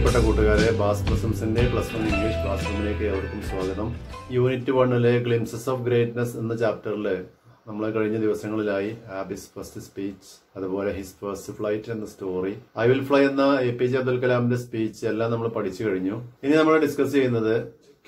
പ്രിയപ്പെട്ട കൂട്ടുകാരെ പ്രസംസിന്റെ പ്ലസ് വൺ ഇംഗ്ലീഷ് ക്ലാസ് റൂമിലേക്ക് അവർക്കും സ്വാഗതം യൂണിറ്റ് വണ്ണിലെ ഗ്ലിംസസ് ഓഫ് ഗ്രേറ്റ്നസ് എന്ന ചാപ്റ്ററിൽ നമ്മൾ കഴിഞ്ഞ ദിവസങ്ങളിലായി ഹിസ് ഫസ്റ്റ് സ്പീച്ച് അതുപോലെ ഹിസ് ഫസ്റ്റ് ഫ്ലൈറ്റ് എന്ന സ്റ്റോറി ഐ വിൽ ഫ്ലൈ എന്ന എ പി ജെ അബ്ദുൽ കലാമിന്റെ സ്പീച്ച് എല്ലാം നമ്മൾ പഠിച്ചു കഴിഞ്ഞു ഇനി നമ്മൾ ഡിസ്കസ് ചെയ്യുന്നത്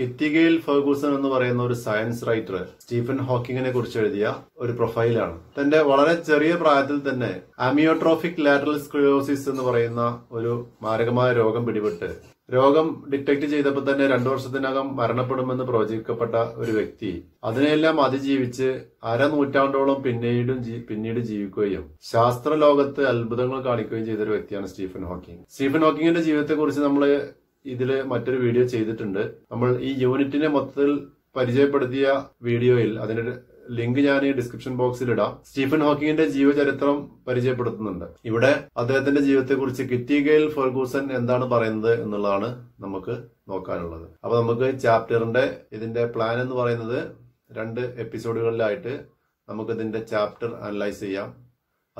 കിറ്റിഗേൽ ഫെർഗൂസൺ എന്ന് പറയുന്ന ഒരു സയൻസ് റൈറ്റർ സ്റ്റീഫൻ ഹോക്കിങ്ങിനെ കുറിച്ച് എഴുതിയ ഒരു പ്രൊഫൈലാണ് തന്റെ വളരെ ചെറിയ പ്രായത്തിൽ തന്നെ അമിയോട്രോഫിക് ലാറ്ററൽ സ്ക്ലിയോസിസ് എന്ന് പറയുന്ന ഒരു മാരകമായ രോഗം പിടിപെട്ട് രോഗം ഡിറ്റക്ട് ചെയ്തപ്പോൾ തന്നെ രണ്ടു വർഷത്തിനകം മരണപ്പെടുമെന്ന് പ്രവചിക്കപ്പെട്ട ഒരു വ്യക്തി അതിനെല്ലാം അതിജീവിച്ച് അരനൂറ്റാണ്ടോളം പിന്നീടും പിന്നീട് ജീവിക്കുകയും ശാസ്ത്ര ലോകത്ത് അത്ഭുതങ്ങൾ കാണിക്കുകയും ചെയ്ത ഒരു വ്യക്തിയാണ് സ്റ്റീഫൻ ഹോക്കിംഗ് സ്റ്റീഫൻ ഹോക്കിങ്ങിന്റെ ജീവിതത്തെക്കുറിച്ച് നമ്മൾ ഇതിൽ മറ്റൊരു വീഡിയോ ചെയ്തിട്ടുണ്ട് നമ്മൾ ഈ യൂണിറ്റിനെ മൊത്തത്തിൽ പരിചയപ്പെടുത്തിയ വീഡിയോയിൽ അതിന്റെ ലിങ്ക് ഞാൻ ഈ ഡിസ്ക്രിപ്ഷൻ ബോക്സിൽ ഇടാം സ്റ്റീഫൻ ഹോക്കിങ്ങിന്റെ ജീവചരിത്രം പരിചയപ്പെടുത്തുന്നുണ്ട് ഇവിടെ അദ്ദേഹത്തിന്റെ ജീവിതത്തെക്കുറിച്ച് കിറ്റി ഗെയിൽ ഫെർഗൂസൺ എന്താണ് പറയുന്നത് എന്നുള്ളതാണ് നമുക്ക് നോക്കാനുള്ളത് അപ്പൊ നമുക്ക് ചാപ്റ്ററിന്റെ ഇതിന്റെ പ്ലാൻ എന്ന് പറയുന്നത് രണ്ട് എപ്പിസോഡുകളിലായിട്ട് നമുക്ക് ഇതിന്റെ ചാപ്റ്റർ അനലൈസ് ചെയ്യാം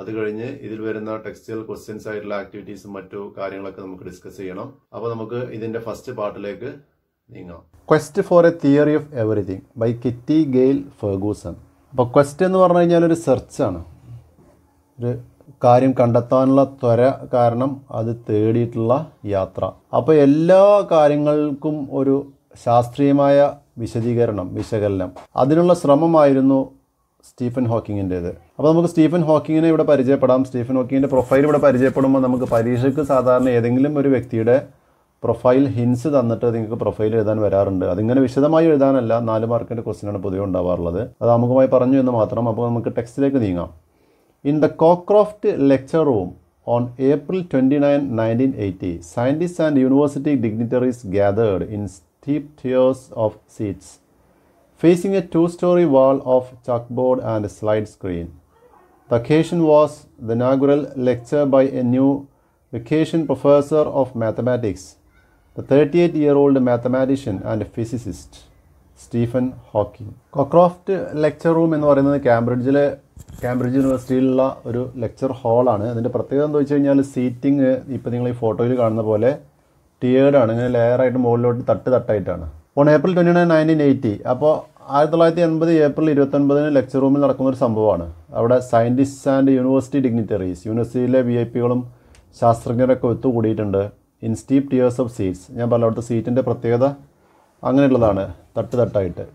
അത് കഴിഞ്ഞ് ഇതിൽ വരുന്ന ടെക്സ്റ്റൈൽ ക്വസ്റ്റ്യൻസ് ആയിട്ടുള്ള ആക്ടിവിറ്റീസും മറ്റു കാര്യങ്ങളൊക്കെ നമുക്ക് ഡിസ്കസ് ചെയ്യണം അപ്പോൾ നമുക്ക് ഇതിന്റെ ഫസ്റ്റ് പാർട്ടിലേക്ക് നീങ്ങാം quest for a theory of everything by Kitty Gail Ferguson അപ്പോൾ ക്വസ്റ്റ് എന്ന് പറഞ്ഞു കഴിഞ്ഞാൽ ഒരു ആണ് ഒരു കാര്യം കണ്ടെത്താനുള്ള ത്വര കാരണം അത് തേടിയിട്ടുള്ള യാത്ര അപ്പോൾ എല്ലാ കാര്യങ്ങൾക്കും ഒരു ശാസ്ത്രീയമായ വിശദീകരണം വിശകലനം അതിനുള്ള ശ്രമമായിരുന്നു സ്റ്റീഫൻ ഹോക്കിങ്ങിൻ്റേത് അപ്പോൾ നമുക്ക് സ്റ്റീഫൻ ഹോക്കിങ്ങിനെ ഇവിടെ പരിചയപ്പെടാം സ്റ്റീഫൻ ഹോക്കിങ്ങിൻ്റെ പ്രൊഫൈൽ ഇവിടെ പരിചയപ്പെടുമ്പോൾ നമുക്ക് പരീക്ഷയ്ക്ക് സാധാരണ ഏതെങ്കിലും ഒരു വ്യക്തിയുടെ പ്രൊഫൈൽ ഹിൻസ് തന്നിട്ട് നിങ്ങൾക്ക് പ്രൊഫൈൽ എഴുതാൻ വരാറുണ്ട് അതിങ്ങനെ വിശദമായി എഴുതാനല്ല നാല് മാർക്കിൻ്റെ ക്വസ്റ്റിനാണ് പൊതുവെ ഉണ്ടാവാറുള്ളത് അത് അമുഖമായി പറഞ്ഞു എന്ന് മാത്രം അപ്പോൾ നമുക്ക് ടെക്സ്റ്റിലേക്ക് നീങ്ങാം in the Cockcroft lecture room on April twenty nine nineteen eighty scientist and university dignitaries gathered in steep tiers of seats facing a two story wall of chalk board and slide screen The occasion was the inaugural lecture by a new vacation professor of mathematics, the 38 year old mathematician and physicist. Stephen Hawking Cockcroft lecture room എന്ന് പറയുന്നത് കാംബ്രിഡ്ജിലെ Cambridge യൂണിവേഴ്സിറ്റിയിലുള്ള ഒരു lecture ഹാളാണ് അതിൻ്റെ പ്രത്യേകത എന്താ വെച്ച് കഴിഞ്ഞാൽ seating ഇപ്പോൾ നിങ്ങൾ ഈ ഫോട്ടോയിൽ കാണുന്ന പോലെ ടിയേർഡാണ് ഇങ്ങനെ ലെയറായിട്ട് മുകളിലോട്ട് തട്ട് തട്ടായിട്ടാണ് on April twenty nine nineteen eighty അപ്പോൾ ആയിരത്തി തൊള്ളായിരത്തി എൺപത് ഏപ്രിൽ ഇരുപത്തൊൻപതിന് ലെക്ചർ റൂമിൽ നടക്കുന്ന ഒരു സംഭവമാണ് അവിടെ സയൻറ്റിസ്റ്റ് ആൻഡ് യൂണിവേഴ്സിറ്റി ഡിഗ്നിറ്ററീസ് യൂണിവേഴ്സിറ്റിയിലെ വി ഐ പികളും ശാസ്ത്രജ്ഞരൊക്കെ ഒത്തുകൂടിയിട്ടുണ്ട് in steep tiers of seats ഞാൻ പറഞ്ഞ അവിടുത്തെ സീറ്റിൻ്റെ പ്രത്യേകത അങ്ങനെയുള്ളതാണ് തട്ട് തട്ടായിട്ട്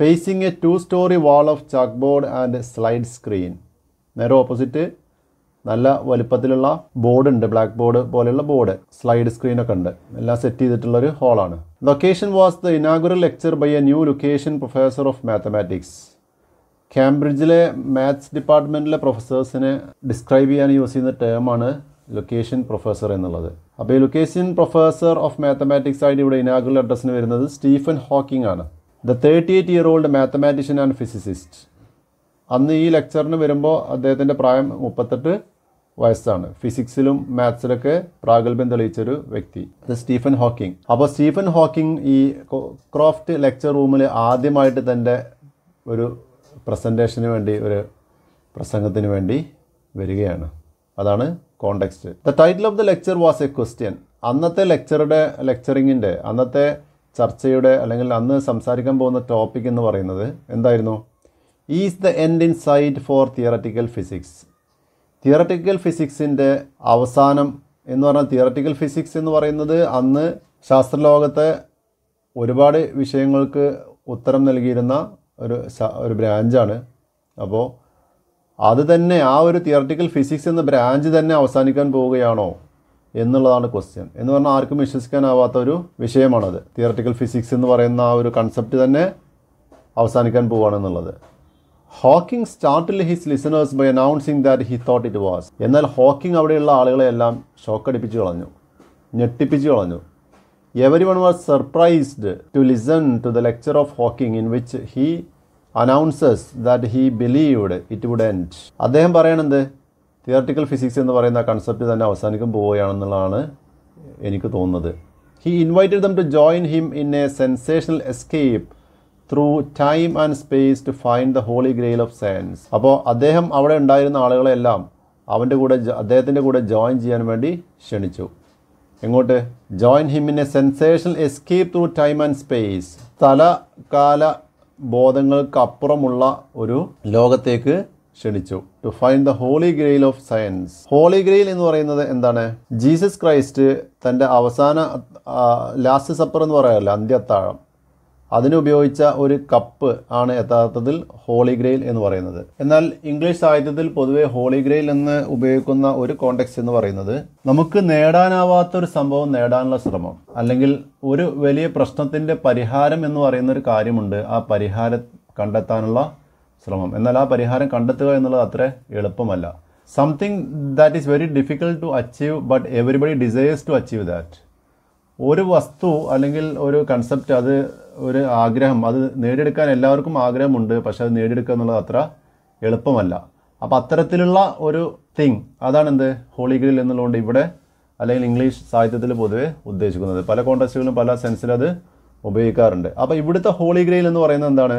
facing a two story wall of chalk board and slide screen നേരെ ഓപ്പോസിറ്റ് നല്ല വലുപ്പത്തിലുള്ള ബോർഡ് ഉണ്ട് ബ്ലാക്ക് ബോർഡ് പോലെയുള്ള ബോർഡ് സ്ലൈഡ് സ്ക്രീനൊക്കെ ഉണ്ട് എല്ലാം സെറ്റ് ചെയ്തിട്ടുള്ളൊരു ഹോളാണ് The occasion was the inaugural lecture by a new Lucasian professor of mathematics. കാംബ്രിഡ്ജിലെ മാത്സ് ഡിപ്പാർട്ട്മെൻറ്റിലെ പ്രൊഫസേഴ്സിനെ ഡിസ്ക്രൈബ് ചെയ്യാൻ യൂസ് ചെയ്യുന്ന ടേമാണ് ലൊക്കേഷൻ പ്രൊഫസർ എന്നുള്ളത് അപ്പോൾ ഈ ലൊക്കേഷൻ പ്രൊഫസർ ഓഫ് മാത്തമാറ്റിക്സ് ആയിട്ട് ഇവിടെ ഇനാഗുറൽ അഡ്രസ്സിന് വരുന്നത് സ്റ്റീഫൻ ഹോക്കിംഗ് ആണ് the thirty eight year old mathematician and physicist അന്ന് ഈ ലെക്ചറിന് വരുമ്പോൾ അദ്ദേഹത്തിൻ്റെ പ്രായം മുപ്പത്തെട്ട് വയസ്സാണ് ഫിസിക്സിലും മാത്സിലൊക്കെ പ്രാഗൽഭ്യം തെളിയിച്ചൊരു വ്യക്തി അത് സ്റ്റീഫൻ ഹോക്കിംഗ് അപ്പോൾ സ്റ്റീഫൻ ഹോക്കിംഗ് ഈ ക്രോഫ്റ്റ് ലെക്ചർ റൂമിൽ ആദ്യമായിട്ട് തൻ്റെ ഒരു പ്രസൻറ്റേഷന് വേണ്ടി ഒരു പ്രസംഗത്തിന് വേണ്ടി വരികയാണ് അതാണ് context the title of the lecture was a question അന്നത്തെ ലെക്ചറുടെ ലെക്ചറിങ്ങിൻ്റെ അന്നത്തെ ചർച്ചയുടെ അല്ലെങ്കിൽ അന്ന് സംസാരിക്കാൻ പോകുന്ന ടോപ്പിക് എന്ന് പറയുന്നത് എന്തായിരുന്നു is the end in sight for theoretical physics theoretical ഫിസിക്സിൻ്റെ അവസാനം എന്ന് പറഞ്ഞാൽ തിയററ്റിക്കൽ ഫിസിക്സ് എന്ന് പറയുന്നത് അന്ന് ശാസ്ത്രലോകത്തെ ഒരുപാട് വിഷയങ്ങൾക്ക് ഉത്തരം നൽകിയിരുന്ന ഒരു ഒരു ബ്രാഞ്ചാണ് അപ്പോൾ അത് തന്നെ ആ ഒരു തിയററ്റിക്കൽ ഫിസിക്സ് എന്ന ബ്രാഞ്ച് തന്നെ അവസാനിക്കാൻ പോവുകയാണോ എന്നുള്ളതാണ് ക്വസ്റ്റ്യൻ എന്ന് പറഞ്ഞാൽ ആർക്കും വിശ്വസിക്കാനാവാത്ത ഒരു വിഷയമാണത് തിയററ്റിക്കൽ ഫിസിക്സ് എന്ന് പറയുന്ന ആ ഒരു കൺസെപ്റ്റ് തന്നെ അവസാനിക്കാൻ പോവുകയാണെന്നുള്ളത് Hawking startled his listeners by announcing that he thought it was എന്നാൽ ഹോക്കിംഗ് അവിടെയുള്ള ഷോക്ക് ഷോക്കടിപ്പിച്ച് കളഞ്ഞു ഞെട്ടിപ്പിച്ച് കളഞ്ഞു everyone was surprised to listen to the lecture of Hawking in which he announces that he believed it would end അദ്ദേഹം പറയണത് theoretical physics എന്ന് പറയുന്ന കൺസെപ്റ്റ് തന്നെ അവസാനിക്കും പോവുകയാണെന്നുള്ളതാണ് എനിക്ക് തോന്നുന്നത് he invited them to join him in a sensational escape through time and space to find the holy grail of science അപ്പോൾ അദ്ദേഹം അവിടെ ഉണ്ടായിരുന്ന ആളുകളെല്ലാം അവൻ്റെ കൂടെ അദ്ദേഹത്തിൻ്റെ കൂടെ ജോയിൻ ചെയ്യാൻ വേണ്ടി ക്ഷണിച്ചു എങ്ങോട്ട് join him in a sensational escape through time and space സ്ഥല കാല ബോധങ്ങൾക്കപ്പുറമുള്ള ഒരു ലോകത്തേക്ക് ക്ഷണിച്ചു to find the holy grail of science holy grail എന്ന് പറയുന്നത് എന്താണ് ജീസസ് ക്രൈസ്റ്റ് തൻ്റെ അവസാന ലാസ്റ്റ് സപ്പർ എന്ന് പറയാറില്ല അന്ത്യത്താഴം അതിനുപയോഗിച്ച ഒരു കപ്പ് ആണ് യഥാർത്ഥത്തിൽ ഹോളി ഗ്രെയിൽ എന്ന് പറയുന്നത് എന്നാൽ ഇംഗ്ലീഷ് സാഹിത്യത്തിൽ പൊതുവെ ഹോളി ഗ്രെയിൽ എന്ന് ഉപയോഗിക്കുന്ന ഒരു കോണ്ടെക്സ്റ്റ് എന്ന് പറയുന്നത് നമുക്ക് നേടാനാവാത്ത ഒരു സംഭവം നേടാനുള്ള ശ്രമം അല്ലെങ്കിൽ ഒരു വലിയ പ്രശ്നത്തിൻ്റെ പരിഹാരം എന്ന് പറയുന്ന ഒരു കാര്യമുണ്ട് ആ പരിഹാരം കണ്ടെത്താനുള്ള ശ്രമം എന്നാൽ ആ പരിഹാരം കണ്ടെത്തുക എന്നുള്ളത് അത്ര എളുപ്പമല്ല something that is very difficult to achieve but everybody desires to achieve that ഒരു വസ്തു അല്ലെങ്കിൽ ഒരു കൺസെപ്റ്റ് അത് ഒരു ആഗ്രഹം അത് നേടിയെടുക്കാൻ എല്ലാവർക്കും ആഗ്രഹമുണ്ട് പക്ഷെ അത് നേടിയെടുക്കുക എന്നുള്ളത് അത്ര എളുപ്പമല്ല അപ്പോൾ അത്തരത്തിലുള്ള ഒരു തിങ് അതാണ് എന്ത് ഹോളി ഗ്രിൽ എന്നുള്ളതുകൊണ്ട് ഇവിടെ അല്ലെങ്കിൽ ഇംഗ്ലീഷ് സാഹിത്യത്തിൽ പൊതുവെ ഉദ്ദേശിക്കുന്നത് പല കോൺടാക്റ്റുകളിലും പല സെൻസിൽ അത് ഉപയോഗിക്കാറുണ്ട് അപ്പോൾ ഇവിടുത്തെ ഹോളി ഗ്രെയിൽ എന്ന് പറയുന്നത് എന്താണ്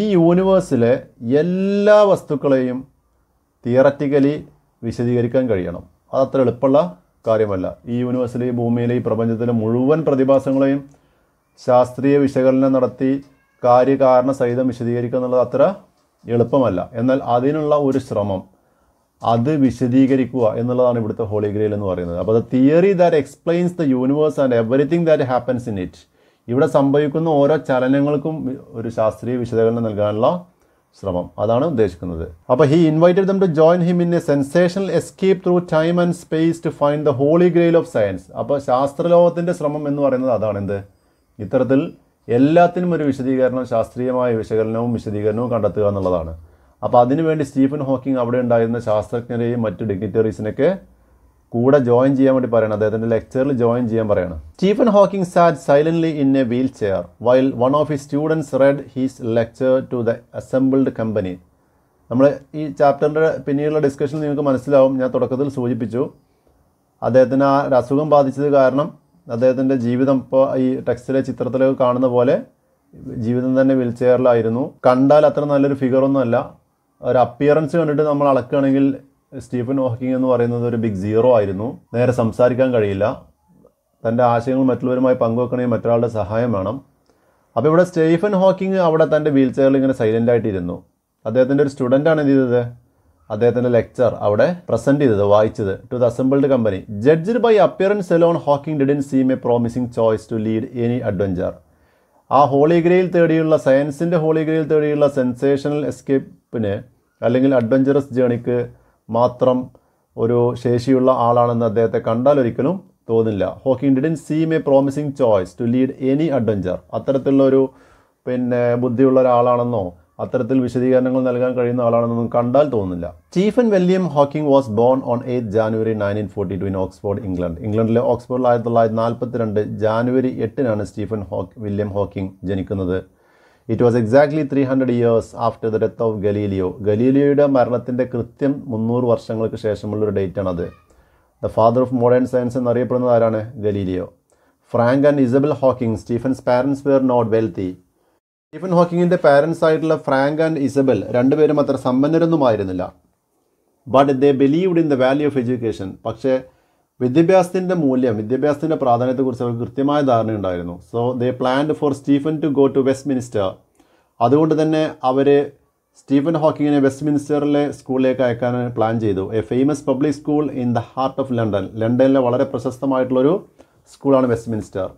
ഈ യൂണിവേഴ്സിലെ എല്ലാ വസ്തുക്കളെയും തിയററ്റിക്കലി വിശദീകരിക്കാൻ കഴിയണം അതത്ര എളുപ്പമുള്ള കാര്യമല്ല ഈ യൂണിവേഴ്സിലെ ഈ ഭൂമിയിലെ ഈ പ്രപഞ്ചത്തിലെ മുഴുവൻ പ്രതിഭാസങ്ങളെയും ശാസ്ത്രീയ വിശകലനം നടത്തി കാര്യകാരണ സഹിതം വിശദീകരിക്കുക എന്നുള്ളത് അത്ര എളുപ്പമല്ല എന്നാൽ അതിനുള്ള ഒരു ശ്രമം അത് വിശദീകരിക്കുക എന്നുള്ളതാണ് ഇവിടുത്തെ ഹോളി ഗ്രെയിൽ എന്ന് പറയുന്നത് അപ്പോൾ the theory that explains the universe and everything that happens in it ഇവിടെ സംഭവിക്കുന്ന ഓരോ ചലനങ്ങൾക്കും ഒരു ശാസ്ത്രീയ വിശദീകരണം നൽകാനുള്ള ശ്രമം അതാണ് ഉദ്ദേശിക്കുന്നത് അപ്പോൾ he invited them to join him in a sensational escape through time and space to find the holy grail of science അപ്പോൾ ശാസ്ത്രലോകത്തിൻ്റെ ശ്രമം എന്ന് പറയുന്നത് അതാണ് എന്ത് ഇത്തരത്തിൽ എല്ലാത്തിനും ഒരു വിശദീകരണം ശാസ്ത്രീയമായ വിശകലനവും വിശദീകരണവും കണ്ടെത്തുക എന്നുള്ളതാണ് അപ്പോൾ അതിനുവേണ്ടി സ്റ്റീഫൻ ഹോക്കിംഗ് അവിടെ ഉണ്ടായിരുന്ന ശാസ്ത്രജ്ഞരെയും മറ്റു ഡിഗ്നിറ്ററീസിനൊക്കെ കൂടെ ജോയിൻ ചെയ്യാൻ വേണ്ടി പറയണം അദ്ദേഹത്തിൻ്റെ ലെക്ചറിൽ ജോയിൻ ചെയ്യാൻ പറയണം Stephen Hawking sat silently in a wheel chair while one of he students read his lecture to the assembled company നമ്മൾ ഈ ചാപ്റ്ററിൻ്റെ പിന്നീടുള്ള ഡിസ്കഷൻ നിങ്ങൾക്ക് മനസ്സിലാവും ഞാൻ തുടക്കത്തിൽ സൂചിപ്പിച്ചു അദ്ദേഹത്തിന് ആ ഒരു അസുഖം ബാധിച്ചത് കാരണം അദ്ദേഹത്തിൻ്റെ ജീവിതം ഇപ്പോൾ ഈ ടെക്സ്റ്റിലെ ചിത്രത്തിൽ കാണുന്ന പോലെ ജീവിതം തന്നെ വീൽ ചെയറിലായിരുന്നു കണ്ടാൽ അത്ര നല്ലൊരു ഫിഗറൊന്നുമല്ല ഒരു അപ്പിയറൻസ് കണ്ടിട്ട് നമ്മൾ അളക്കുകയാണെങ്കിൽ സ്റ്റീഫൻ ഹോക്കിംഗ് എന്ന് പറയുന്നത് ഒരു ബിഗ് സീറോ ആയിരുന്നു നേരെ സംസാരിക്കാൻ കഴിയില്ല തൻ്റെ ആശയങ്ങൾ മറ്റുള്ളവരുമായി പങ്കുവെക്കണമെങ്കിൽ മറ്റൊരാളുടെ സഹായം വേണം അപ്പോൾ ഇവിടെ സ്റ്റീഫൻ ഹോക്കിംഗ് അവിടെ തൻ്റെ വീൽ ചെയറിൽ ഇങ്ങനെ സൈലൻ്റായിട്ടിരുന്നു അദ്ദേഹത്തിൻ്റെ ഒരു സ്റ്റുഡൻ്റാണ് എന്ത് ചെയ്തത് അദ്ദേഹത്തിൻ്റെ ലെക്ചർ അവിടെ പ്രസൻറ്റ് ചെയ്തത് വായിച്ചത് to the assembled company judged by appearance alone Hawking didn't seem a promising choice to lead any adventure ആ ഹോളിഗ്രയിൽ തേടിയുള്ള സയൻസിൻ്റെ ഹോളിഗ്രയിൽ തേടിയുള്ള സെൻസേഷണൽ എസ്കേപ്പിന് അല്ലെങ്കിൽ അഡ്വഞ്ചറസ് ജേണിക്ക് മാത്രം ഒരു ശേഷിയുള്ള ആളാണെന്ന് അദ്ദേഹത്തെ കണ്ടാൽ ഒരിക്കലും തോന്നില്ല Hawking didn't seem a promising choice to lead any adventure അത്തരത്തിലുള്ള ഒരു പിന്നെ ബുദ്ധിയുള്ള ഒരാളാണെന്നോ അത്തരത്തിൽ വിശദീകരണങ്ങൾ നൽകാൻ കഴിയുന്ന ആളാണെന്നൊന്നും കണ്ടാൽ തോന്നുന്നില്ല Stephen William Hawking was born on eight January nineteen forty two in Oxford England ഇംഗ്ലണ്ടിലെ ഓക്സ്ഫോർഡിൽ ആയിരത്തി തൊള്ളായിരത്തി നാൽപ്പത്തി രണ്ട് ജാനുവരി എട്ടിനാണ് സ്റ്റീഫൻ ഹോക്ക് വില്യം ഹോക്കിംഗ് ജനിക്കുന്നത് it was exactly three hundred years after the death of Galileo ഗലീലിയോയുടെ മരണത്തിൻ്റെ കൃത്യം മുന്നൂറ് വർഷങ്ങൾക്ക് ശേഷമുള്ളൊരു ഡേറ്റാണത് the father of modern science എന്നറിയപ്പെടുന്നത് ആരാണ് Galileo Frank and Isabel Hawking Stephen's parents were not wealthy Stephen ഹോക്കിങ്ങിൻ്റെ പാരൻസ് ആയിട്ടുള്ള ഫ്രാങ്ക് ആൻഡ് ഇസബൽ രണ്ടുപേരും അത്ര സമ്പന്നരൊന്നുമായിരുന്നില്ല but they believed in the value of education പക്ഷേ വിദ്യാഭ്യാസത്തിൻ്റെ മൂല്യം വിദ്യാഭ്യാസത്തിൻ്റെ പ്രാധാന്യത്തെക്കുറിച്ച് അവർക്ക് കൃത്യമായ ധാരണയുണ്ടായിരുന്നു so they planned for Stephen to go to Westminster അതുകൊണ്ട് തന്നെ അവർ സ്റ്റീഫൻ ഹോക്കിങ്ങിനെ വെസ്റ്റ് മിനിസ്റ്ററിലെ സ്കൂളിലേക്ക് അയക്കാൻ പ്ലാൻ ചെയ്തു a famous public school in the heart of London ലണ്ടനിലെ വളരെ പ്രശസ്തമായിട്ടുള്ളൊരു സ്കൂളാണ് Westminster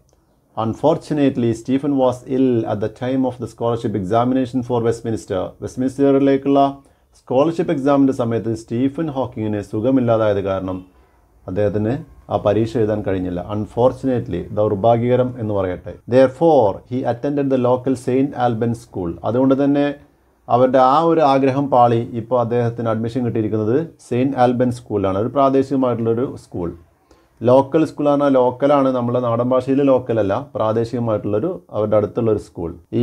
unfortunately Stephen was ill at the time of the scholarship examination for Westminster വെസ്റ്റ്മിനിസ്റ്ററിലേക്കുള്ള സ്കോളർഷിപ്പ് എക്സാമിൻ്റെ സമയത്ത് സ്റ്റീഫൻ ഹോക്കിങ്ങിന് സുഖമില്ലാതായത് കാരണം അദ്ദേഹത്തിന് ആ പരീക്ഷ എഴുതാൻ കഴിഞ്ഞില്ല അൺഫോർച്ചുനേറ്റ്ലി ദൗർഭാഗ്യകരം എന്ന് പറയട്ടെ therefore he attend the local Saint Alban school അതുകൊണ്ട് തന്നെ അവരുടെ ആ ഒരു ആഗ്രഹം പാളി ഇപ്പോൾ അദ്ദേഹത്തിന് അഡ്മിഷൻ കിട്ടിയിരിക്കുന്നത് സെയിൻറ്റ് ആൽബൻ സ്കൂളിലാണ് ഒരു പ്രാദേശികമായിട്ടുള്ളൊരു സ്കൂൾ ലോക്കൽ സ്കൂൾ എന്ന് പറഞ്ഞാൽ ലോക്കലാണ് നമ്മുടെ നാടൻ ഭാഷയിൽ ലോക്കലല്ല പ്രാദേശികമായിട്ടുള്ളൊരു അവരുടെ അടുത്തുള്ളൊരു സ്കൂൾ ഈ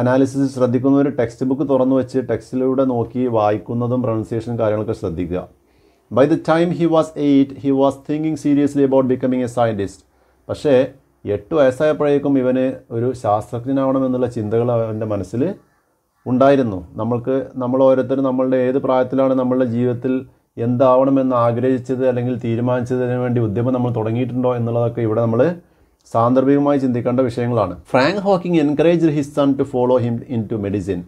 അനാലിസിസ് ശ്രദ്ധിക്കുന്ന ഒരു ടെക്സ്റ്റ് ബുക്ക് തുറന്നു വെച്ച് ടെക്സ്റ്റിലൂടെ നോക്കി വായിക്കുന്നതും പ്രൊണൗൺസിയേഷൻ കാര്യങ്ങളൊക്കെ ശ്രദ്ധിക്കുക by the time he was eight he was thinking seriously about becoming a scientist പക്ഷേ എട്ട് വയസ്സായപ്പോഴേക്കും ഇവന് ഒരു ശാസ്ത്രജ്ഞനാവണം എന്നുള്ള ചിന്തകൾ അവൻ്റെ മനസ്സിൽ ഉണ്ടായിരുന്നു നമ്മൾക്ക് നമ്മൾ ഓരോരുത്തരും നമ്മളുടെ ഏത് പ്രായത്തിലാണ് നമ്മളുടെ ജീവിതത്തിൽ എന്താവണമെന്ന് ആഗ്രഹിച്ചത് അല്ലെങ്കിൽ തീരുമാനിച്ചതിന് വേണ്ടി ഉദ്യമം നമ്മൾ തുടങ്ങിയിട്ടുണ്ടോ എന്നുള്ളതൊക്കെ ഇവിടെ നമ്മൾ സാന്ദർഭികമായി ചിന്തിക്കേണ്ട വിഷയങ്ങളാണ് Frank Hawking encourage his son to follow him into medicine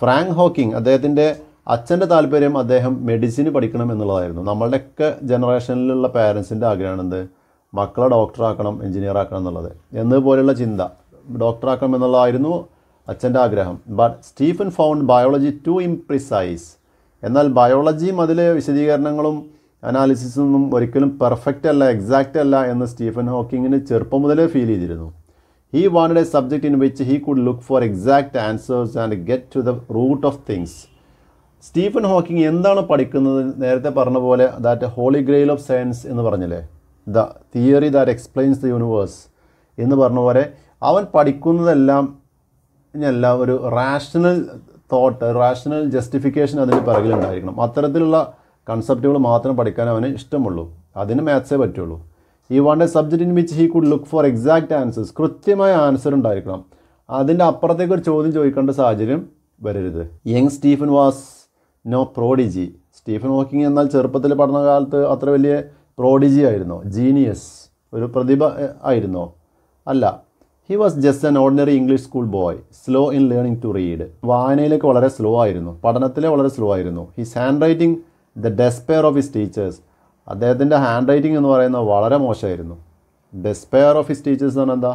Frank Hawking അദ്ദേഹത്തിൻ്റെ അച്ഛൻ്റെ താല്പര്യം അദ്ദേഹം മെഡിസിൻ പഠിക്കണം എന്നുള്ളതായിരുന്നു നമ്മളുടെയൊക്കെ ജനറേഷനിലുള്ള പാരൻസിൻ്റെ ആഗ്രഹമാണ് എന്ത് മക്കളെ ഡോക്ടറാക്കണം എഞ്ചിനീയർ ആക്കണം എന്നുള്ളത് എന്നതുപോലെയുള്ള ചിന്ത ഡോക്ടറാക്കണം എന്നുള്ളതായിരുന്നു അച്ഛൻ്റെ ആഗ്രഹം but Stephen found biology too imprecise എന്നാൽ ബയോളജിയും അതിലെ വിശദീകരണങ്ങളും അനാലിസിസൊന്നും ഒരിക്കലും പെർഫെക്റ്റ് അല്ല എക്സാക്റ്റ് അല്ല എന്ന് സ്റ്റീഫൻ ഹോക്കിങ്ങിന് ചെറുപ്പം മുതലേ ഫീൽ ചെയ്തിരുന്നു he wanted a subject in which he could look for exact answers and get to the root of things Stephen Hawking എന്താണ് പഠിക്കുന്നത് നേരത്തെ പറഞ്ഞ പോലെ that holy grail of science എന്ന് പറഞ്ഞില്ലേ the theory that explains the universe എന്ന് പറഞ്ഞ പോലെ അവൻ പഠിക്കുന്നതെല്ലാം അല്ല ഒരു റാഷണൽ തോട്ട് റാഷണൽ ജസ്റ്റിഫിക്കേഷൻ അതിൻ്റെ പിറകിലുണ്ടായിരിക്കണം അത്തരത്തിലുള്ള കൺസെപ്റ്റുകൾ മാത്രം പഠിക്കാൻ അവന് ഇഷ്ടമുള്ളൂ അതിന് മാത്സേ പറ്റുള്ളൂ ഈ one a subject in which he could look for exact answers കൃത്യമായ ആൻസർ ഉണ്ടായിരിക്കണം അതിൻ്റെ അപ്പുറത്തേക്ക് ഒരു ചോദ്യം ചോദിക്കേണ്ട സാഹചര്യം വരരുത് young Stephen was no prodigy Stephen Hawking എന്നാൽ ചെറുപ്പത്തിൽ പഠനകാലത്ത് അത്ര വലിയ പ്രോഡിജി ആയിരുന്നോ ജീനിയസ് ഒരു പ്രതിഭ ആയിരുന്നോ അല്ല he was just an ordinary English school boy slow in learning to read വായനയിലേക്ക് വളരെ സ്ലോ ആയിരുന്നു പഠനത്തിലെ വളരെ സ്ലോ ആയിരുന്നു his hand writing the despair of his teachers അദ്ദേഹത്തിൻ്റെ ഹാൻഡ് റൈറ്റിംഗ് എന്ന് പറയുന്നത് വളരെ മോശമായിരുന്നു ഡെസ്പെയർ ഓഫ് ഹിസ് ടീച്ചേഴ്സ് എന്ന് പറഞ്ഞാൽ എന്താ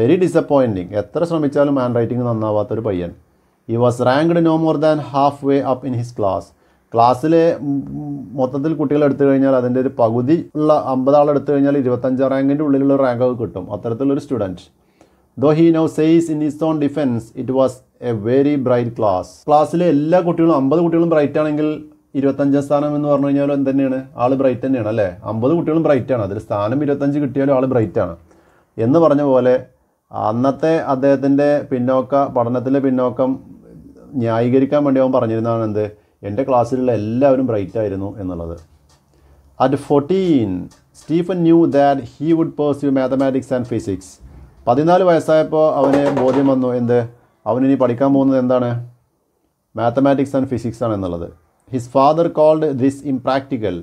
വെരി ഡിസപ്പോയിൻറ്റിങ് എത്ര ശ്രമിച്ചാലും ഹാൻഡ് റൈറ്റിംഗ് നന്നാവാത്തൊരു പയ്യൻ he was ranked no more than half way up in his class ക്ലാസ്സിലെ മൊത്തത്തിൽ കുട്ടികൾ എടുത്തു കഴിഞ്ഞാൽ അതിൻ്റെ ഒരു പകുതി ഉള്ള അമ്പതാളെടുത്തു കഴിഞ്ഞാൽ ഇരുപത്തഞ്ചാം റാങ്കിൻ്റെ ഉള്ളിലുള്ള റാങ്കൊക്കെ കിട്ടും അത്തരത്തിലുള്ളൊരു student though he no says in his own defence it was a very bright class ക്ലാസ്സിലെ എല്ലാ കുട്ടികളും അമ്പത് കുട്ടികളും ബ്രൈറ്റ് ആണെങ്കിൽ ഇരുപത്തഞ്ചാം സ്ഥാനം എന്ന് പറഞ്ഞു കഴിഞ്ഞാൽ എന്ത് തന്നെയാണ് ആൾ ബ്രൈറ്റ് തന്നെയാണ് അല്ലേ അമ്പത് കുട്ടികളും ബ്രൈറ്റ് ആണ് അതിൽ സ്ഥാനം ഇരുപത്തഞ്ച് കിട്ടിയാലും ആൾ ബ്രൈറ്റ് ആണ് എന്ന് പറഞ്ഞ പോലെ അന്നത്തെ അദ്ദേഹത്തിൻ്റെ പിന്നോക്ക പഠനത്തിലെ പിന്നോക്കം ന്യായീകരിക്കാൻ വേണ്ടി അവൻ പറഞ്ഞിരുന്നതാണ് എന്ത് എൻ്റെ ക്ലാസ്സിലുള്ള എല്ലാവരും ബ്രൈറ്റ് ആയിരുന്നു എന്നുള്ളത് at fourteen Stephen knew that he would pursue mathematics and physics പതിനാല് വയസ്സായപ്പോൾ അവന് ബോധ്യം വന്നു എന്ത് അവനിനി പഠിക്കാൻ പോകുന്നത് എന്താണ് മാത്തമാറ്റിക്സ് ആൻഡ് ഫിസിക്സ് ആണ് എന്നുള്ളത് his father called this impractical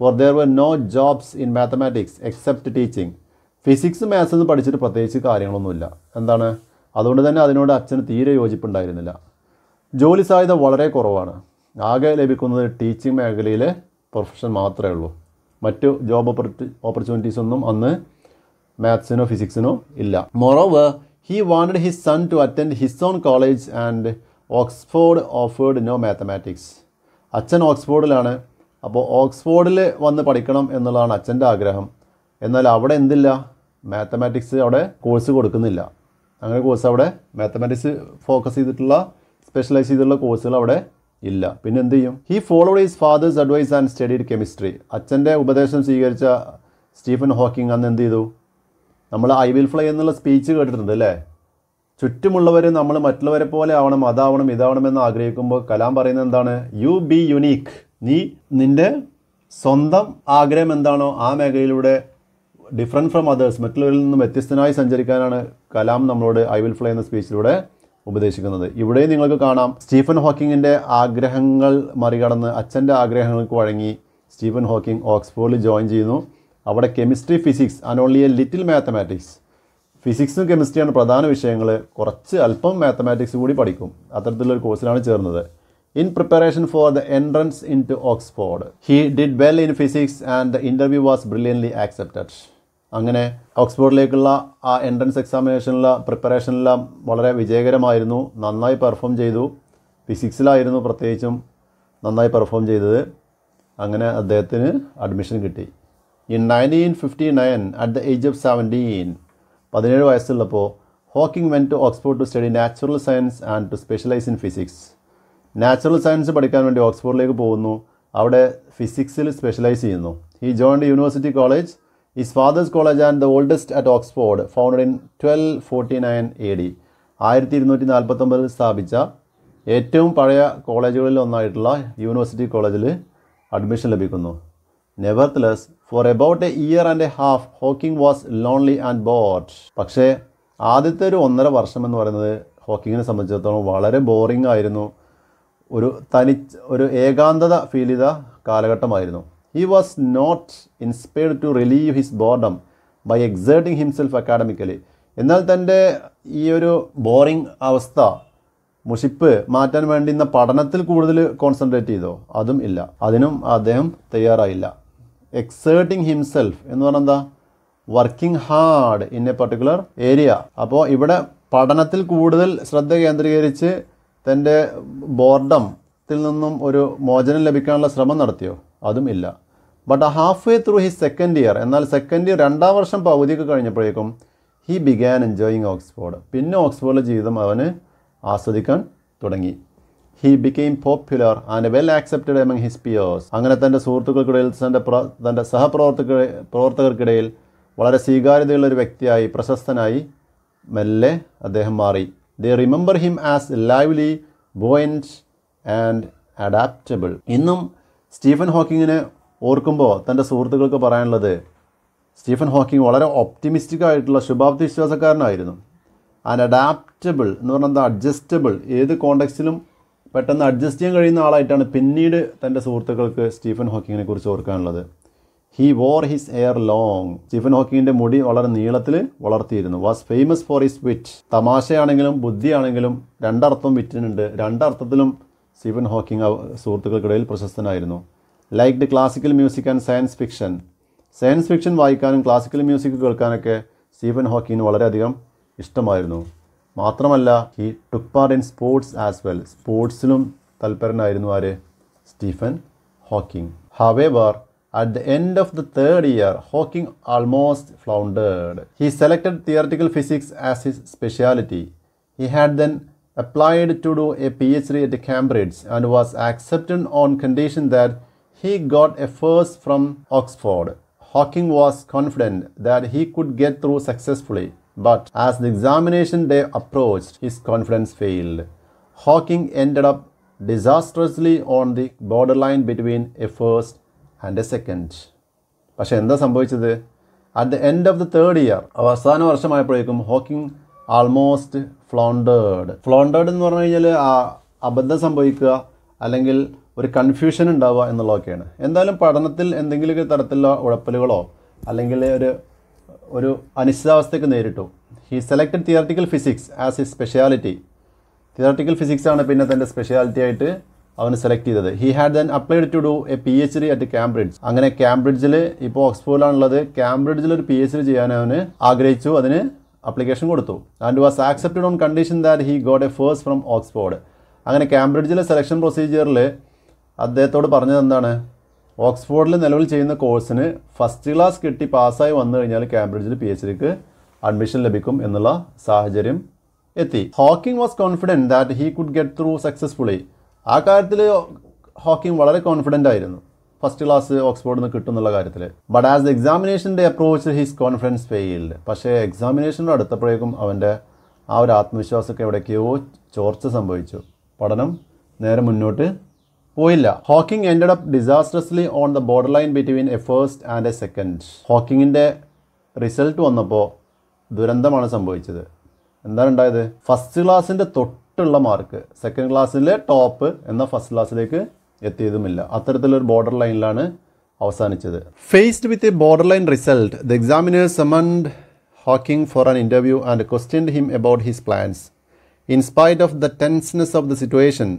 for there were no jobs in mathematics except teaching physics maths എന്ന് പഠിച്ചിട്ട് പ്രത്യേകിച്ച് കാര്യങ്ങളൊന്നുമില്ല എന്താണ് അതുകൊണ്ട് തന്നെ അതിനോട് അച്ഛന് തീരെ യോജിപ്പുണ്ടായിരുന്നില്ല ജോലി സാധ്യത വളരെ കുറവാണ് ആകെ ലഭിക്കുന്നത് ടീച്ചിങ് മേഖലയിലെ പ്രൊഫഷൻ മാത്രമേ ഉള്ളൂ മറ്റു ജോബ് ഓപ്പർച്യൂണിറ്റീസ് ഒന്നും അന്ന് മാത്സിനോ ഫിസിക്സിനോ ഇല്ല moreover he wanted his son to attend his own college and Oxford offered no mathematics അച്ഛൻ ഓക്സ്ഫോർഡിലാണ് അപ്പോൾ ഓക്സ്ഫോർഡിൽ വന്ന് പഠിക്കണം എന്നുള്ളതാണ് അച്ഛൻ്റെ ആഗ്രഹം എന്നാൽ അവിടെ എന്തില്ല മാത്തമാറ്റിക്സ് അവിടെ കോഴ്സ് കൊടുക്കുന്നില്ല അങ്ങനെ കോഴ്സ് അവിടെ മാത്തമാറ്റിക്സ് ഫോക്കസ് ചെയ്തിട്ടുള്ള സ്പെഷ്യലൈസ് ചെയ്തിട്ടുള്ള കോഴ്സുകൾ അവിടെ ഇല്ല പിന്നെ എന്ത് ചെയ്യും he follow his father's advice and studied chemistry അച്ഛൻ്റെ ഉപദേശം സ്വീകരിച്ച സ്റ്റീഫൻ ഹോക്കിംഗ് അന്ന് എന്ത് ചെയ്തു നമ്മൾ ഐ വിൽ ഫ്ലൈ എന്നുള്ള സ്പീച്ച് കേട്ടിട്ടുണ്ട് അല്ലേ ചുറ്റുമുള്ളവർ നമ്മൾ മറ്റുള്ളവരെ പോലെ ആവണം അതാവണം എന്ന് ആഗ്രഹിക്കുമ്പോൾ കലാം പറയുന്നത് എന്താണ് യു ബി യുനീക്ക് നീ നിൻ്റെ സ്വന്തം ആഗ്രഹം എന്താണോ ആ മേഖലയിലൂടെ ഡിഫറെൻറ്റ് ഫ്രം അതേഴ്സ് മറ്റുള്ളവരിൽ നിന്നും വ്യത്യസ്തനായി സഞ്ചരിക്കാനാണ് കലാം നമ്മളോട് ഐ വിൽ ഫ്ലൈ എന്ന സ്പീച്ചിലൂടെ ഉപദേശിക്കുന്നത് ഇവിടെ നിങ്ങൾക്ക് കാണാം സ്റ്റീഫൻ ഹോക്കിങ്ങിൻ്റെ ആഗ്രഹങ്ങൾ മറികടന്ന് അച്ഛൻ്റെ ആഗ്രഹങ്ങൾക്ക് വഴങ്ങി സ്റ്റീഫൻ ഹോക്കിംഗ് ഓക്സ്ഫോർഡിൽ ജോയിൻ ചെയ്യുന്നു അവിടെ chemistry physics and only a little mathematics ഫിസിക്സും കെമിസ്ട്രിയാണ് പ്രധാന വിഷയങ്ങൾ കുറച്ച് അല്പം മാത്തമാറ്റിക്സ് കൂടി പഠിക്കും അത്തരത്തിലൊരു കോഴ്സിലാണ് ചേർന്നത് in preparation for the entrance into Oxford he did well in physics and the interview was brilliantly accepted അങ്ങനെ ഓക്സ്ഫോർഡിലേക്കുള്ള ആ എൻട്രൻസ് എക്സാമിനേഷനിലെ പ്രിപ്പറേഷനെല്ലാം വളരെ വിജയകരമായിരുന്നു നന്നായി പെർഫോം ചെയ്തു ഫിസിക്സിലായിരുന്നു പ്രത്യേകിച്ചും നന്നായി പെർഫോം ചെയ്തത് അങ്ങനെ അദ്ദേഹത്തിന് അഡ്മിഷൻ കിട്ടി in nineteen fifty nine at the age of seventeen പതിനേഴ് വയസ്സുള്ളപ്പോൾ Hawking went to Oxford to study natural science and to specialise in physics natural science പഠിക്കാൻ വേണ്ടി ഓക്സ്ഫോർഡിലേക്ക് പോകുന്നു അവിടെ ഫിസിക്സിൽ സ്പെഷ്യലൈസ് ചെയ്യുന്നു ഈ join university college is father's college and the oldest at Oxford founded in twelve forty nine A D ആയിരത്തി ഇരുന്നൂറ്റി നാൽപ്പത്തൊമ്പതിൽ സ്ഥാപിച്ച ഏറ്റവും പഴയ കോളേജുകളിൽ ഒന്നായിട്ടുള്ള യൂണിവേഴ്സിറ്റി കോളേജിൽ അഡ്മിഷൻ ലഭിക്കുന്നു nevertheless for about a year and a half Hawking was lonely and bored പക്ഷേ ആദ്യത്തെ ഒരു ഒന്നര വർഷം എന്ന് പറയുന്നത് ഹോക്കിങ്ങിനെ സംബന്ധിച്ചിടത്തോളം വളരെ ബോറിംഗ് ആയിരുന്നു ഒരു തനി ഒരു ഏകാന്തത ഫീൽ ചെയ്ത കാലഘട്ടമായിരുന്നു he was not inspired to relieve his boredom by exerting himself academically എന്നാൽ തൻ്റെ ഈ ഒരു ബോറിംഗ് അവസ്ഥ മുഷിപ്പ് മാറ്റാൻ വേണ്ടി വേണ്ടുന്ന പഠനത്തിൽ കൂടുതൽ കോൺസെൻട്രേറ്റ് ചെയ്തോ അതും ഇല്ല അതിനും അദ്ദേഹം തയ്യാറായില്ല എക്സേർട്ടിങ് ഹിംസെൽഫ് എന്ന് പറഞ്ഞാൽ എന്താ working hard in a particular area അപ്പോൾ ഇവിടെ പഠനത്തിൽ കൂടുതൽ ശ്രദ്ധ കേന്ദ്രീകരിച്ച് തൻ്റെ ബോർഡത്തിൽ നിന്നും ഒരു മോചനം ലഭിക്കാനുള്ള ശ്രമം നടത്തിയോ അതും ഇല്ല but half way through his second year എന്നാൽ സെക്കൻഡ് ഇയർ രണ്ടാം വർഷം പകുതിയൊക്കെ കഴിഞ്ഞപ്പോഴേക്കും ഹി ബിഗാൻ എൻജോയിങ് ഓക്സ്ഫോർഡ് പിന്നെ ഓക്സ്ഫോർഡിലെ ജീവിതം അവന് ആസ്വദിക്കാൻ തുടങ്ങി he became popular and well accepted among his peers അങ്ങനെ തൻ്റെ സുഹൃത്തുക്കൾക്കിടയിൽ തൻ്റെ തൻ്റെ സഹപ്രവർത്തക പ്രവർത്തകർക്കിടയിൽ വളരെ സ്വീകാര്യതയുള്ള ഒരു വ്യക്തിയായി പ്രശസ്തനായി മെല്ലെ അദ്ദേഹം മാറി they remember him as lively buoyant and adaptable ഇന്നും സ്റ്റീഫൻ ഹോക്കിങ്ങിനെ ഓർക്കുമ്പോൾ തൻ്റെ സുഹൃത്തുക്കൾക്ക് പറയാനുള്ളത് സ്റ്റീഫൻ ഹോക്കിംഗ് വളരെ ഒപ്റ്റിമിസ്റ്റിക് ആയിട്ടുള്ള ശുഭാപ്തി വിശ്വാസക്കാരനായിരുന്നു ആൻഡ് അഡാപ്റ്റബിൾ എന്ന് പറഞ്ഞാൽ അഡ്ജസ്റ്റബിൾ ഏത് കോണ്ടെക്സ്റ്റിലും പെട്ടെന്ന് അഡ്ജസ്റ്റ് ചെയ്യാൻ കഴിയുന്ന ആളായിട്ടാണ് പിന്നീട് തൻ്റെ സുഹൃത്തുക്കൾക്ക് സ്റ്റീഫൻ ഹോക്കിങ്ങിനെ കുറിച്ച് ഓർക്കാനുള്ളത് he wore his hair long Stephen ഹോക്കിങ്ങിൻ്റെ മുടി വളരെ നീളത്തിൽ വളർത്തിയിരുന്നു was famous for his wit തമാശയാണെങ്കിലും ബുദ്ധിയാണെങ്കിലും രണ്ടർത്ഥം വിറ്റിനുണ്ട് രണ്ടർത്ഥത്തിലും സ്റ്റീഫൻ ഹോക്കിംഗ് സുഹൃത്തുക്കൾക്കിടയിൽ പ്രശസ്തനായിരുന്നു like classical music and science fiction science fiction വായിക്കാനും ക്ലാസിക്കൽ മ്യൂസിക് കേൾക്കാനൊക്കെ സ്റ്റീഫൻ ഹോക്കിങ്ങിന് വളരെയധികം ഇഷ്ടമായിരുന്നു മാത്രമല്ല he took part in sports as well സ്പോർട്സിലും തൽപരനായിരുന്നു ആര് Stephen Hawking however at the end of the third year Hawking almost ഫ്ലൗണ്ടേഡ് he selected theoretical physics as his speciality he had then applied to do a PhD at Cambridge and was accepted on condition that he got a first from Oxford. Hawking was confident that he could get through successfully. But as the examination day approached, his confidence failed. Hawking ended up disastrously on the borderline between a first and a second. പക്ഷെ എന്താ സംഭവിച്ചത് at the end of the third year അവസാന വർഷമായപ്പോഴേക്കും Hawking almost ഫ്ലോണ്ടേഡ് ഫ്ലോണ്ടേഡ് എന്ന് പറഞ്ഞു കഴിഞ്ഞാൽ ആ അബദ്ധം സംഭവിക്കുക അല്ലെങ്കിൽ ഒരു കൺഫ്യൂഷൻ ഉണ്ടാവുക എന്നുള്ളതൊക്കെയാണ് എന്തായാലും പഠനത്തിൽ എന്തെങ്കിലുമൊക്കെ തരത്തിലുള്ള ഉഴപ്പലുകളോ അല്ലെങ്കിൽ ഒരു ഒരു അനിശ്ചിതാവസ്ഥയ്ക്ക് നേരിട്ടു he selected theoretical physics as a speciality theoretical physics ആണ് പിന്നെ തൻ്റെ സ്പെഷ്യാലിറ്റി ആയിട്ട് അവന് സെലക്ട് ചെയ്തത് he had then applied to do a P H D at Cambridge അങ്ങനെ കാംബ്രിഡ്ജിൽ ഇപ്പോൾ ഓക്സ്ഫോർഡിലാണുള്ളത് കാംബ്രിഡ്ജിൽ ഒരു പി എച്ച് ഡി ചെയ്യാൻ അവന് ആഗ്രഹിച്ചു അതിന് അപ്ലിക്കേഷൻ കൊടുത്തു and was accepted on condition that he got a first from Oxford അങ്ങനെ കാംബ്രിഡ്ജിലെ സെലക്ഷൻ പ്രൊസീജിയറിൽ അദ്ദേഹത്തോട് പറഞ്ഞത് എന്താണ് ഓക്സ്ഫോർഡിൽ നിലവിൽ ചെയ്യുന്ന കോഴ്സിന് ഫസ്റ്റ് ക്ലാസ് കിട്ടി പാസ്സായി വന്നു കഴിഞ്ഞാൽ കാംബ്രിഡ്ജിൽ പി എച്ച് ഡിക്ക് അഡ്മിഷൻ ലഭിക്കും എന്നുള്ള സാഹചര്യം എത്തി Hawking was confident that he could get through successfully ആ കാര്യത്തിൽ ഹോക്കിംഗ് വളരെ കോൺഫിഡൻ്റ് ആയിരുന്നു ഫസ്റ്റ് ക്ലാസ് ഓക്സ്ഫോർഡിൽ നിന്ന് കിട്ടും എന്നുള്ള കാര്യത്തിൽ ബട്ട് ആസ് എക്സാമിനേഷൻ്റെ അപ്രോച്ച് ഹിസ് കോൺഫിഡൻസ് ഫെയിൽഡ് പക്ഷേ എക്സാമിനേഷനോട് അടുത്തപ്പോഴേക്കും അവൻ്റെ ആ ഒരു ആത്മവിശ്വാസമൊക്കെ എവിടേക്കോ ചോർച്ച സംഭവിച്ചു പഠനം നേരെ മുന്നോട്ട് പോയില്ല Hawking ended up disastrously on the border line between a first and a second ഹോക്കിങ്ങിൻ്റെ റിസൾട്ട് വന്നപ്പോൾ ദുരന്തമാണ് സംഭവിച്ചത് എന്താണ് ഉണ്ടായത് ഫസ്റ്റ് ക്ലാസ്സിൻ്റെ തൊട്ടുള്ള മാർക്ക് സെക്കൻഡ് ക്ലാസ്സിലെ ടോപ്പ് എന്ന ഫസ്റ്റ് ക്ലാസ്സിലേക്ക് എത്തിയതുമില്ല അത്തരത്തിലൊരു ബോർഡർ ലൈനിലാണ് അവസാനിച്ചത് faced with a border line result the examiners summoned Hawking for an interview and questioned him about his plans in spite of the tenseness of the situation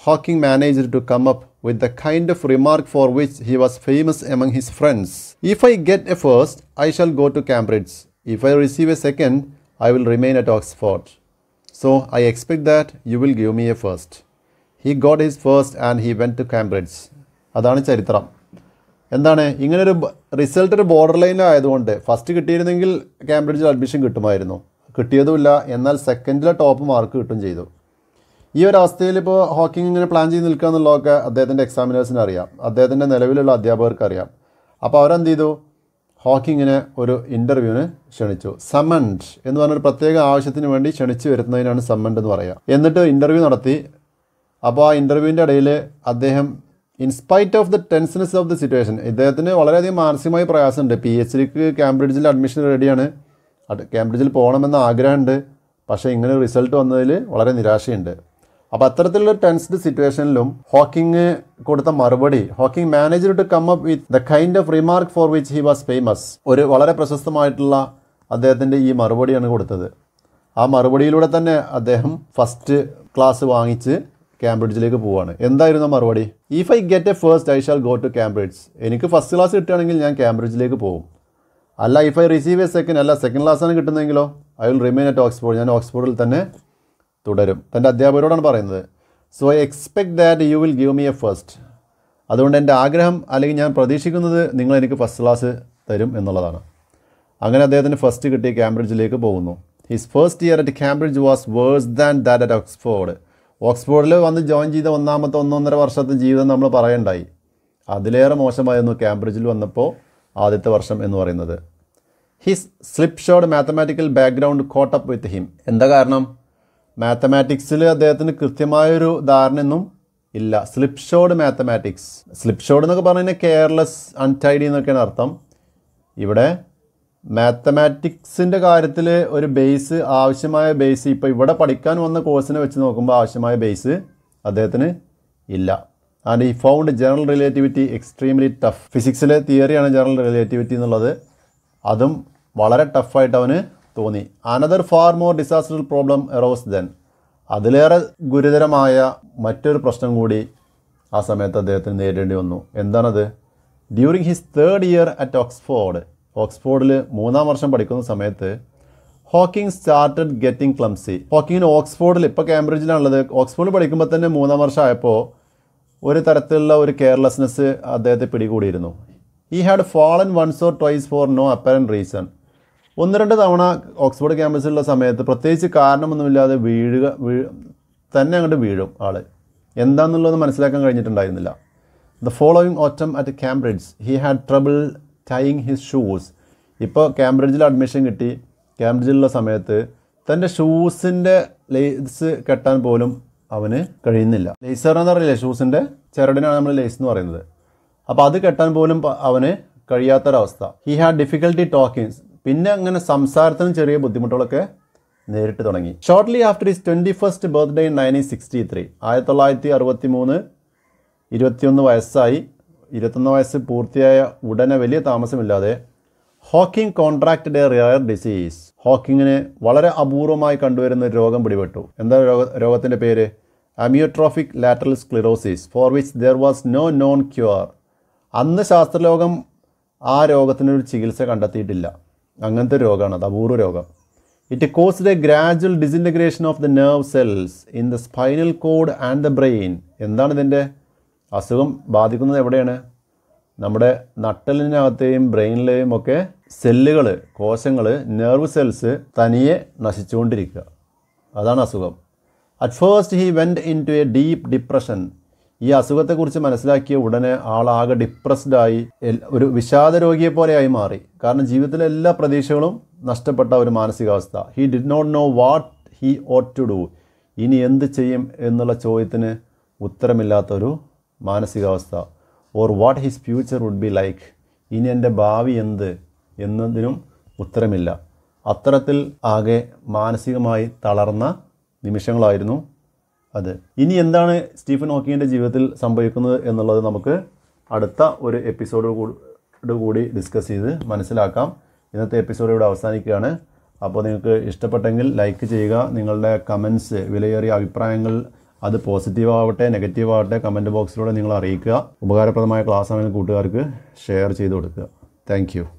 Hawking managed to come up with the kind of remark for which he was famous among his friends. If I get a first, I shall go to Cambridge. If I receive a second, I will remain at Oxford. So I expect that you will give me a first. He got his first and he went to Cambridge അതാണ് ചരിത്രം എന്താണ് ഇങ്ങനൊരു result ഒരു border ലൈനിലായതുകൊണ്ട് first കിട്ടിയിരുന്നെങ്കിൽ കാംബ്രിഡ്ജിൽ admission കിട്ടുമായിരുന്നു കിട്ടിയതുമില്ല എന്നാൽ സെക്കൻഡിലെ top mark കിട്ടും ചെയ്തു ഈ ഒരു അവസ്ഥയിൽ ഇപ്പോൾ ഹോക്കിംഗ് ഇങ്ങനെ പ്ലാൻ ചെയ്ത് നിൽക്കുക എന്നുള്ളതൊക്കെ അദ്ദേഹത്തിൻ്റെ എക്സാമിനേഴ്സിന് അറിയാം അദ്ദേഹത്തിൻ്റെ നിലവിലുള്ള അധ്യാപകർക്ക് അറിയാം അപ്പോൾ അവരെന്ത് ചെയ്തു ഹോക്കിങ്ങിനെ ഒരു ഇൻ്റർവ്യൂവിന് ക്ഷണിച്ചു സമൻഡ് എന്ന് പറഞ്ഞൊരു പ്രത്യേക ആവശ്യത്തിന് വേണ്ടി ക്ഷണിച്ചു വരുത്തുന്നതിനാണ് സമൻഡ് എന്ന് പറയുക എന്നിട്ട് ഇൻ്റർവ്യൂ നടത്തി അപ്പോൾ ആ ഇൻ്റർവ്യൂവിൻ്റെ ഇടയിൽ അദ്ദേഹം in spite of the tenseness of the situation ഇദ്ദേഹത്തിന് വളരെയധികം മാനസികമായി പ്രയാസമുണ്ട് പി എച്ച് ഡിക്ക് കാംബ്രിഡ്ജിൽ അഡ്മിഷൻ റെഡിയാണ് കാംബ്രിഡ്ജിൽ പോകണമെന്ന ആഗ്രഹമുണ്ട് പക്ഷേ ഇങ്ങനെ റിസൾട്ട് വന്നതിൽ വളരെ നിരാശയുണ്ട് അപ്പോൾ അത്തരത്തിലുള്ള ടെൻസ്ഡ് സിറ്റുവേഷനിലും ഹോക്കിംഗ് കൊടുത്ത മറുപടി Hawking managed to come up with the kind of remark for which he was famous ഒരു വളരെ പ്രശസ്തമായിട്ടുള്ള അദ്ദേഹത്തിൻ്റെ ഈ മറുപടിയാണ് കൊടുത്തത് ആ മറുപടിയിലൂടെ തന്നെ അദ്ദേഹം ഫസ്റ്റ് ക്ലാസ് വാങ്ങിച്ച് കാംബ്രിഡ്ജിലേക്ക് പോവാണ് എന്തായിരുന്നു മറുപടി if I get a first I shall go to Cambridge എനിക്ക് ഫസ്റ്റ് ക്ലാസ് കിട്ടുകയാണെങ്കിൽ ഞാൻ കാംബ്രിഡ്ജിലേക്ക് പോകും അല്ല if I receive a second അല്ല സെക്കൻഡ് ക്ലാസ്സാണ് കിട്ടുന്നതെങ്കിലോ I will remain at Oxford ഞാൻ ഓക്സ്ഫോർഡിൽ തന്നെ തുടരും തൻ്റെ അധ്യാപകരോടാണ് പറയുന്നത് so I expect that you will give me a first അതുകൊണ്ട് എൻ്റെ ആഗ്രഹം അല്ലെങ്കിൽ ഞാൻ പ്രതീക്ഷിക്കുന്നത് നിങ്ങൾ എനിക്ക് ഫസ്റ്റ് ക്ലാസ് തരും എന്നുള്ളതാണ് അങ്ങനെ അദ്ദേഹത്തിന് ഫസ്റ്റ് കിട്ടിയ കാംബ്രിഡ്ജിലേക്ക് പോകുന്നു his first year at Cambridge was worse than that at Oxford ഓക്സ്ഫോർഡിൽ വന്ന് ജോയിൻ ചെയ്ത ഒന്നാമത്തെ ഒന്നൊന്നര വർഷത്തെ ജീവിതം നമ്മൾ പറയണ്ടായി അതിലേറെ മോശമായിരുന്നു കാംബ്രിഡ്ജിൽ വന്നപ്പോൾ ആദ്യത്തെ വർഷം എന്ന് പറയുന്നത് his slip mathematical background caught up with him എന്താ കാരണം മാത്തമാറ്റിക്സിൽ അദ്ദേഹത്തിന് കൃത്യമായൊരു ധാരണയൊന്നും ഇല്ല slipshod mathematics slipshod എന്നൊക്കെ പറഞ്ഞാൽ കെയർലെസ് അൺടൈഡി എന്നൊക്കെയാണ് അർത്ഥം ഇവിടെ മാത്തമാറ്റിക്സിൻ്റെ കാര്യത്തിൽ ഒരു ബേസ് ആവശ്യമായ ബേസ് ഇപ്പോൾ ഇവിടെ പഠിക്കാൻ വന്ന കോഴ്സിനെ വെച്ച് നോക്കുമ്പോൾ ആവശ്യമായ ബേസ് അദ്ദേഹത്തിന് ഇല്ല and he found general relativity extremely tough ഫിസിക്സിലെ തിയറിയാണ് ജനറൽ റിലേറ്റിവിറ്റി എന്നുള്ളത് അതും വളരെ ടഫായിട്ട് അവന് തോന്നി another far more disaster problem arose then അതിലേറെ ഗുരുതരമായ മറ്റൊരു പ്രശ്നം കൂടി ആ സമയത്ത് അദ്ദേഹത്തിന് നേരിടേണ്ടി വന്നു എന്താണത് during his third year at Oxford ഓക്സ്ഫോർഡിൽ മൂന്നാം വർഷം പഠിക്കുന്ന സമയത്ത് ഹോക്കിംഗ് സ്റ്റാർട്ടഡ് ഗെറ്റിംഗ് ക്ലംസി ഹോക്കിങ്ങിന് ഓക്സ്ഫോർഡിൽ ഇപ്പോൾ കാംബ്രിഡ്ജിലാണുള്ളത് ഓക്സ്ഫോർഡിൽ പഠിക്കുമ്പോൾ തന്നെ മൂന്നാം വർഷം ആയപ്പോൾ ഒരു തരത്തിലുള്ള ഒരു കെയർലെസ്നെസ് അദ്ദേഹത്തെ പിടികൂടിയിരുന്നു he had fallen once or twice for no apparent reason ഒന്ന് രണ്ട് തവണ ഓക്സ്ഫോർഡ് ക്യാമ്പസിലുള്ള സമയത്ത് പ്രത്യേകിച്ച് കാരണമൊന്നുമില്ലാതെ വീഴുക വീ തന്നെ അങ്ങോട്ട് വീഴും ആൾ എന്താണെന്നുള്ളത് മനസ്സിലാക്കാൻ കഴിഞ്ഞിട്ടുണ്ടായിരുന്നില്ല the following autumn at Cambridge he had trouble tying his shoes ഇപ്പോൾ ക്യാംബ്രിഡ്ജിൽ അഡ്മിഷൻ കിട്ടി ക്യാംബ്രിഡ്ജിലുള്ള സമയത്ത് തൻ്റെ ഷൂസിൻ്റെ ലേസ് കെട്ടാൻ പോലും അവന് കഴിയുന്നില്ല ലേസർ എന്ന് പറയില്ലേ ഷൂസിൻ്റെ ചരടിനാണ് നമ്മൾ ലേസ് എന്ന് പറയുന്നത് അപ്പോൾ അത് കെട്ടാൻ പോലും അവന് കഴിയാത്തൊരവസ്ഥ ഹി ഹാഡ് ഡിഫിക്കൽട്ടി ടോക്കിങ്സ് പിന്നെ അങ്ങനെ സംസാരത്തിന് ചെറിയ ബുദ്ധിമുട്ടുകളൊക്കെ നേരിട്ട് തുടങ്ങി shortly after his twenty first birthday in nineteen sixty three ആയിരത്തി തൊള്ളായിരത്തി അറുപത്തി മൂന്ന് ഇരുപത്തിയൊന്ന് വയസ്സായി ഇരുപത്തൊന്ന് വയസ്സ് പൂർത്തിയായ ഉടനെ വലിയ താമസമില്ലാതെ Hawking contracted a rare disease ഹോക്കിങ്ങിന് വളരെ അപൂർവമായി കണ്ടുവരുന്ന ഒരു രോഗം പിടിപെട്ടു എന്താ രോഗ രോഗത്തിൻ്റെ പേര് amyotrophic lateral sclerosis for which there was no known cure അന്ന് ശാസ്ത്രലോകം ആ രോഗത്തിനൊരു ചികിത്സ കണ്ടെത്തിയിട്ടില്ല അങ്ങനത്തെ രോഗമാണ് അത് അപൂർവ രോഗം it cause a gradual disintegration of the nerve cells in the spinal cord and the brain എന്താണ് ഇതിൻ്റെ അസുഖം ബാധിക്കുന്നത് എവിടെയാണ് നമ്മുടെ നട്ടലിനകത്തെയും ബ്രെയിനിലെയും ഒക്കെ സെല്ലുകൾ കോശങ്ങൾ നെർവ് സെൽസ് തനിയെ നശിച്ചുകൊണ്ടിരിക്കുക അതാണ് അസുഖം at first he went into a deep depression ഈ അസുഖത്തെക്കുറിച്ച് മനസ്സിലാക്കിയ ഉടനെ ആളാകെ ഡിപ്രസ്ഡായി ഒരു വിഷാദ രോഗിയെ പോലെയായി മാറി കാരണം ജീവിതത്തിലെ എല്ലാ പ്രതീക്ഷകളും നഷ്ടപ്പെട്ട ഒരു മാനസികാവസ്ഥ he did not know what he ought to do ഇനി എന്ത് ചെയ്യും എന്നുള്ള ചോദ്യത്തിന് ഉത്തരമില്ലാത്തൊരു മാനസികാവസ്ഥ or what his future would be like ഇനി എൻ്റെ ഭാവി എന്ത് എന്നതിനും ഉത്തരമില്ല അത്തരത്തിൽ ആകെ മാനസികമായി തളർന്ന നിമിഷങ്ങളായിരുന്നു അതെ ഇനി എന്താണ് സ്റ്റീഫൻ ഹോക്കിങ്ങിൻ്റെ ജീവിതത്തിൽ സംഭവിക്കുന്നത് എന്നുള്ളത് നമുക്ക് അടുത്ത ഒരു എപ്പിസോഡ് കൂടി ഡിസ്കസ് ചെയ്ത് മനസ്സിലാക്കാം ഇന്നത്തെ എപ്പിസോഡ് ഇവിടെ അവസാനിക്കുകയാണ് അപ്പോൾ നിങ്ങൾക്ക് ഇഷ്ടപ്പെട്ടെങ്കിൽ ലൈക്ക് ചെയ്യുക നിങ്ങളുടെ കമൻസ് വിലയേറിയ അഭിപ്രായങ്ങൾ അത് പോസിറ്റീവ് ആവട്ടെ നെഗറ്റീവ് ആവട്ടെ കമൻറ്റ് ബോക്സിലൂടെ നിങ്ങൾ അറിയിക്കുക ഉപകാരപ്രദമായ ക്ലാസ് ആണെങ്കിൽ കൂട്ടുകാർക്ക് ഷെയർ ചെയ്ത് കൊടുക്കുക താങ്ക്